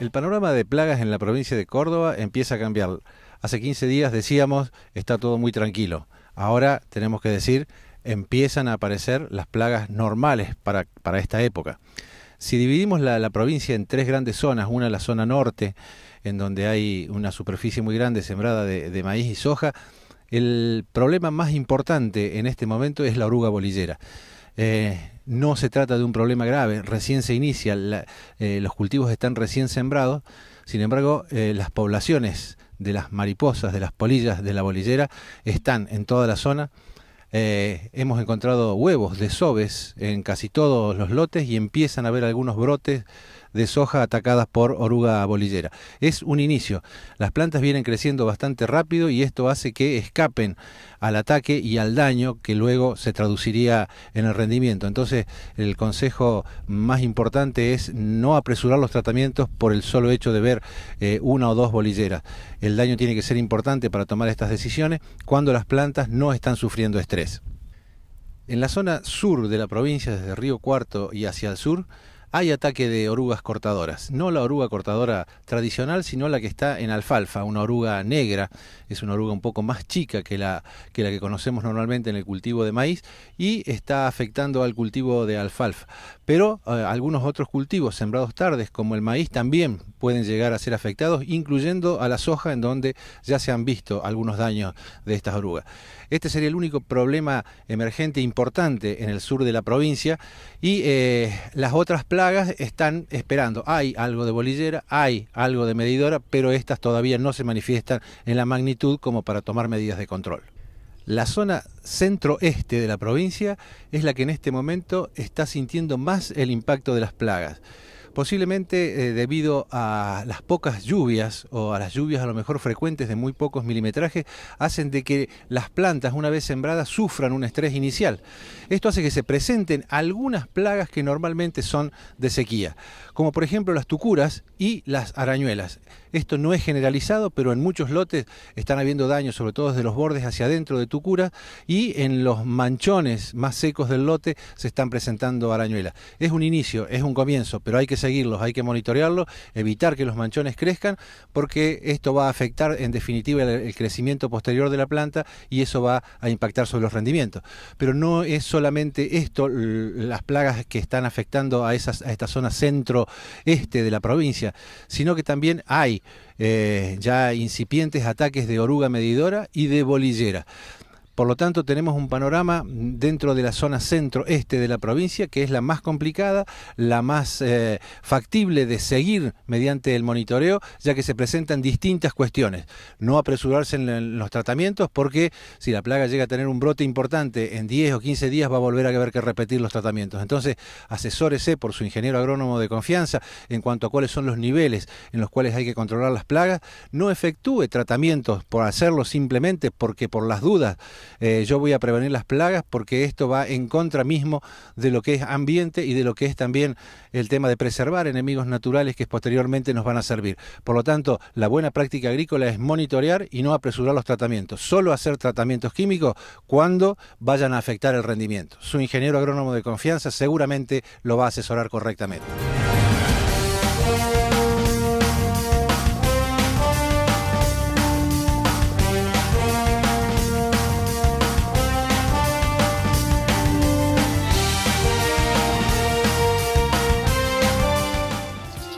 El panorama de plagas en la provincia de Córdoba empieza a cambiar. Hace 15 días decíamos, está todo muy tranquilo. Ahora tenemos que decir, empiezan a aparecer las plagas normales para, esta época. Si dividimos la, provincia en tres grandes zonas, una la zona norte, en donde hay una superficie muy grande sembrada de, de maíz y soja, el problema más importante en este momento es la oruga bolillera. Eh, no se trata de un problema grave, recién se inicia, eh, los cultivos están recién sembrados, sin embargo, eh, las poblaciones de las mariposas, de las polillas, de la bolillera, están en toda la zona. hemos encontrado huevos de sobes en casi todos los lotes y empiezan a haber algunos brotes de soja atacadas por oruga bolillera. Es un inicio. Las plantas vienen creciendo bastante rápido y esto hace que escapen al ataque y al daño que luego se traduciría en el rendimiento. Entonces, el consejo más importante es no apresurar los tratamientos por el solo hecho de ver eh, una o dos bolilleras. El daño tiene que ser importante para tomar estas decisiones cuando las plantas no están sufriendo estrés. En la zona sur de la provincia, desde Río Cuarto y hacia el sur, hay ataque de orugas cortadoras. No la oruga cortadora tradicional, sino la que está en alfalfa, una oruga negra. Es una oruga un poco más chica que la que, la que conocemos normalmente en el cultivo de maíz y está afectando al cultivo de alfalfa. Pero eh, algunos otros cultivos sembrados tardes, como el maíz, también pueden llegar a ser afectados, incluyendo a la soja en donde ya se han visto algunos daños de estas orugas. Este sería el único problema emergente importante en el sur de la provincia y eh, las otras plagas están esperando. Hay algo de bolillera, hay algo de medidora, pero estas todavía no se manifiestan en la magnitud como para tomar medidas de control. La zona centro-este de la provincia es la que en este momento está sintiendo más el impacto de las plagas posiblemente eh, debido a las pocas lluvias o a las lluvias a lo mejor frecuentes de muy pocos milimetrajes, hacen de que las plantas una vez sembradas sufran un estrés inicial. Esto hace que se presenten algunas plagas que normalmente son de sequía, como por ejemplo las tucuras y las arañuelas. Esto no es generalizado, pero en muchos lotes están habiendo daños, sobre todo desde los bordes hacia adentro de tucura y en los manchones más secos del lote se están presentando arañuelas. Es un inicio, es un comienzo, pero hay que seguirlos, hay que monitorearlo, evitar que los manchones crezcan, porque esto va a afectar en definitiva el, crecimiento posterior de la planta y eso va a impactar sobre los rendimientos. Pero no es solamente esto, las plagas que están afectando a, esas, a esta zona centro-este de la provincia, sino que también hay eh, ya incipientes ataques de oruga medidora y de bolillera. Por lo tanto, tenemos un panorama dentro de la zona centro-este de la provincia, que es la más complicada, la más eh, factible de seguir mediante el monitoreo, ya que se presentan distintas cuestiones. No apresurarse en los tratamientos, porque si la plaga llega a tener un brote importante en 10 o 15 días, va a volver a haber que repetir los tratamientos. Entonces, asesórese por su ingeniero agrónomo de confianza en cuanto a cuáles son los niveles en los cuales hay que controlar las plagas. No efectúe tratamientos por hacerlo simplemente porque por las dudas eh, yo voy a prevenir las plagas porque esto va en contra mismo de lo que es ambiente y de lo que es también el tema de preservar enemigos naturales que posteriormente nos van a servir. Por lo tanto, la buena práctica agrícola es monitorear y no apresurar los tratamientos, solo hacer tratamientos químicos cuando vayan a afectar el rendimiento. Su ingeniero agrónomo de confianza seguramente lo va a asesorar correctamente.